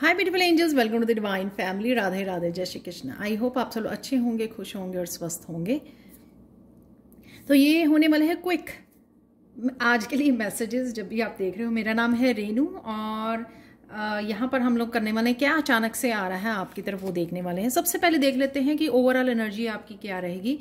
hi beautiful angels welcome to the divine family Radhe Radhe जय Shri Krishna I hope आप सब अच्छे होंगे खुश होंगे और स्वस्थ होंगे तो ये होने वाले हैं क्विक आज के लिए मैसेजेस जब भी आप देख रहे हो मेरा नाम है रेनू और यहाँ पर हम लोग करने वाले हैं क्या अचानक से आ रहा है आपकी तरफ वो देखने वाले हैं सबसे पहले देख लेते हैं कि ओवरऑल एनर्जी आपकी क्या रहेगी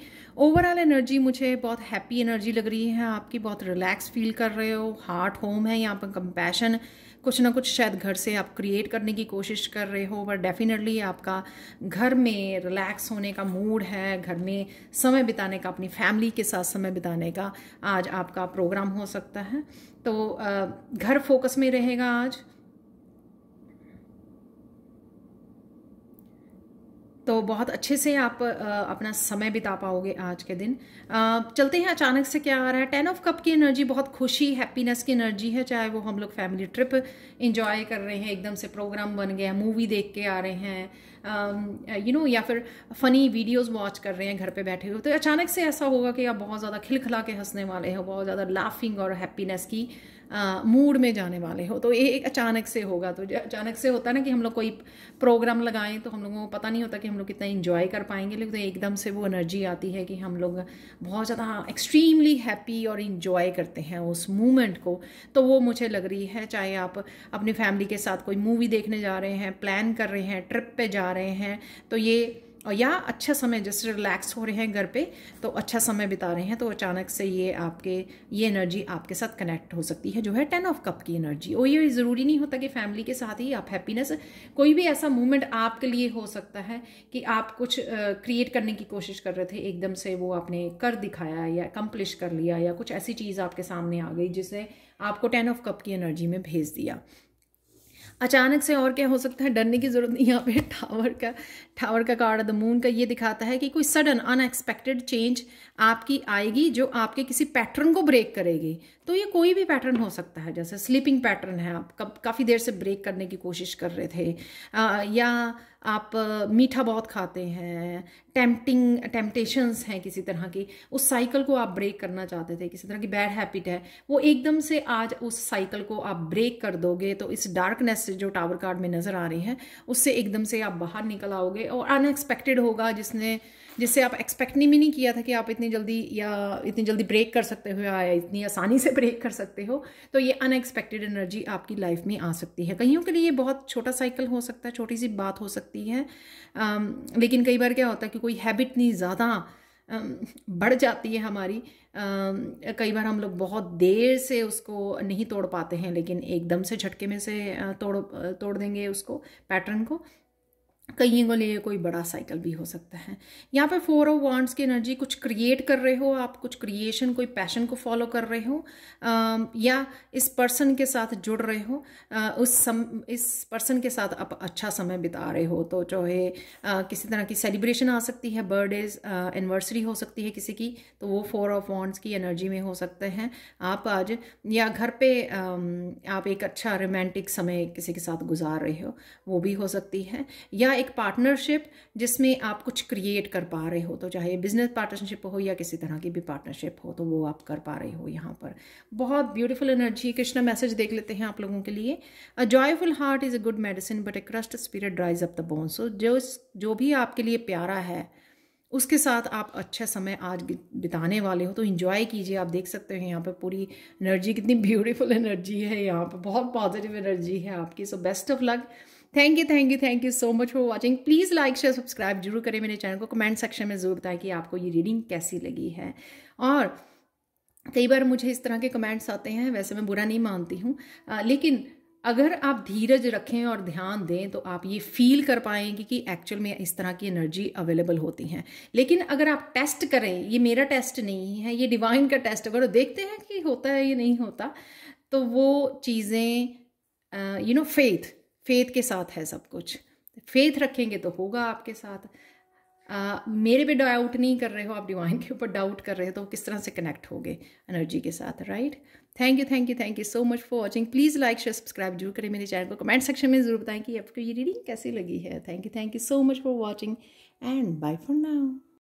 ओवरऑल एनर्जी मुझे बहुत हैप्पी एनर्जी लग रही है आपकी बहुत रिलैक्स फील कर रहे हो हार्ट होम है यहाँ पर कंपैशन कुछ ना कुछ शायद घर से आप क्रिएट करने की कोशिश कर रहे हो पर डेफिनेटली आपका घर में रिलैक्स होने का मूड है घर में समय बिताने का अपनी फैमिली के साथ समय बिताने का आज आपका प्रोग्राम हो सकता है तो घर फोकस में रहेगा आज तो बहुत अच्छे से आप अपना समय बिता पाओगे आज के दिन चलते हैं अचानक से क्या आ रहा है टेन ऑफ कप की एनर्जी बहुत खुशी हैप्पीनेस की एनर्जी है चाहे वो हम लोग फैमिली ट्रिप इंजॉय कर रहे हैं एकदम से प्रोग्राम बन गया मूवी देख के आ रहे हैं यू नो you know, या फिर फ़नी वीडियोस वॉच कर रहे हैं घर पे बैठे हुए तो अचानक से ऐसा होगा कि आप बहुत ज़्यादा खिलखिला के हंसने वाले हो बहुत ज़्यादा लाफिंग और हैप्पीनेस की मूड में जाने वाले हो तो ये एक अचानक से होगा तो अचानक से होता है ना कि हम लोग कोई प्रोग्राम लगाएं तो हम लोगों को पता नहीं होता कि हम लोग कितना इन्जॉय कर पाएंगे लेकिन तो एकदम से वो एनर्जी आती है कि हम लोग बहुत ज़्यादा एक्सट्रीमली हैप्पी और इन्जॉय करते हैं उस मूवमेंट को तो वो मुझे लग रही है चाहे आप अपनी फैमिली के साथ कोई मूवी देखने जा रहे हैं प्लान कर रहे हैं ट्रिप पर जा रहे हैं तो ये और या अच्छा समय जैसे रिलैक्स हो रहे हैं घर पे तो अच्छा समय बिता रहे हैं तो अचानक से ये आपके ये एनर्जी आपके साथ कनेक्ट हो सकती है जो है टेन ऑफ कप की एनर्जी और ये ज़रूरी नहीं होता कि फैमिली के साथ ही आप हैप्पीनेस कोई भी ऐसा मूवमेंट आपके लिए हो सकता है कि आप कुछ क्रिएट uh, करने की कोशिश कर रहे थे एकदम से वो आपने कर दिखाया या कम्प्लिश कर लिया या कुछ ऐसी चीज़ आपके सामने आ गई जिसे आपको टेन ऑफ कप की एनर्जी में भेज दिया अचानक से और क्या हो सकता है डरने की ज़रूरत नहीं यहाँ पे टावर का टावर का कार्ड द मून का ये दिखाता है कि कोई सडन अनएक्सपेक्टेड चेंज आपकी आएगी जो आपके किसी पैटर्न को ब्रेक करेगी तो ये कोई भी पैटर्न हो सकता है जैसे स्लीपिंग पैटर्न है आप कब काफ़ी देर से ब्रेक करने की कोशिश कर रहे थे आ, या आप मीठा बहुत खाते हैं टेम्पटिंग टेम्पटेशंस हैं किसी तरह की उस साइकिल को आप ब्रेक करना चाहते थे किसी तरह की बैड हैबिट है वो एकदम से आज उस साइकिल को आप ब्रेक कर दोगे तो इस डार्कनेस से जो टावर कार्ड में नज़र आ रही है उससे एकदम से आप बाहर निकल आओगे और अनएक्सपेक्टेड होगा जिसने जिससे आप एक्सपेक्ट भी नहीं किया था कि आप इतनी जल्दी या इतनी जल्दी ब्रेक कर सकते हो या इतनी आसानी से ब्रेक कर सकते हो तो ये अनएक्सपेक्टेड एनर्जी आपकी लाइफ में आ सकती है कईयों के लिए ये बहुत छोटा साइकिल हो सकता है छोटी सी बात हो सकती है आम, लेकिन कई बार क्या होता है कि कोई हैबिट नहीं ज़्यादा बढ़ जाती है हमारी कई बार हम लोग बहुत देर से उसको नहीं तोड़ पाते हैं लेकिन एकदम से झटके में से तोड़ तोड़ देंगे उसको पैटर्न को कईयों को लिए कोई बड़ा साइकिल भी हो सकता है यहाँ पर फोर ऑफ वांड्स की एनर्जी कुछ क्रिएट कर रहे हो आप कुछ क्रिएशन कोई पैशन को फॉलो कर रहे हो या इस पर्सन के साथ जुड़ रहे हो उस सम इस पर्सन के साथ आप अच्छा समय बिता रहे हो तो जो है किसी तरह की सेलिब्रेशन आ सकती है बर्थडेज एनिवर्सरी हो सकती है किसी की तो वो फोर ऑफ वांड्स की एनर्जी में हो सकते हैं आप आज या घर पर आप एक अच्छा रोमांटिक समय किसी के साथ गुजार रहे हो वो भी हो सकती है या या एक पार्टनरशिप जिसमें आप कुछ क्रिएट कर पा रहे हो तो चाहे बिजनेस पार्टनरशिप हो या किसी तरह की भी पार्टनरशिप हो तो वो आप कर पा रहे हो यहाँ पर बहुत ब्यूटीफुल एनर्जी कृष्णा मैसेज देख लेते हैं आप लोगों के लिए a joyful heart is a good medicine but a crushed spirit dries up the bone so जो जो भी आपके लिए प्यारा है उसके साथ आप अच्छा समय आज बिताने वाले हो तो इन्जॉय कीजिए आप देख सकते हो यहाँ पर पूरी एनर्जी कितनी ब्यूटीफुल एनर्जी है यहाँ पर बहुत पॉजिटिव एनर्जी है आपकी so best of luck thank you thank you thank you so much for watching please like share subscribe जरूर करें मेरे चैनल को कमेंट सेक्शन में ज़रूर बताएं कि आपको ये रीडिंग कैसी लगी है और कई बार मुझे इस तरह के कमेंट्स आते हैं वैसे मैं बुरा नहीं मानती हूँ लेकिन अगर आप धीरज रखें और ध्यान दें तो आप ये फील कर पाएंगे कि एक्चुअल में इस तरह की एनर्जी अवेलेबल होती हैं लेकिन अगर आप टेस्ट करें ये मेरा टेस्ट नहीं है ये डिवाइन का टेस्ट अगर देखते हैं कि होता है या नहीं होता तो वो चीज़ें यू नो फेथ फेथ के साथ है सब कुछ फेथ रखेंगे तो होगा आपके साथ आ, मेरे पे डाउट नहीं कर रहे हो आप डिवाइन के ऊपर डाउट कर रहे हो तो किस तरह से कनेक्ट हो गए एनर्जी के साथ right thank you thank you thank you so much for watching please like share subscribe जरूर करें मेरे चैनल को कमेंट सेक्शन में ज़रूर बताएं कि आपको ये रीडिंग कैसी लगी है thank you thank you so much for watching and bye for now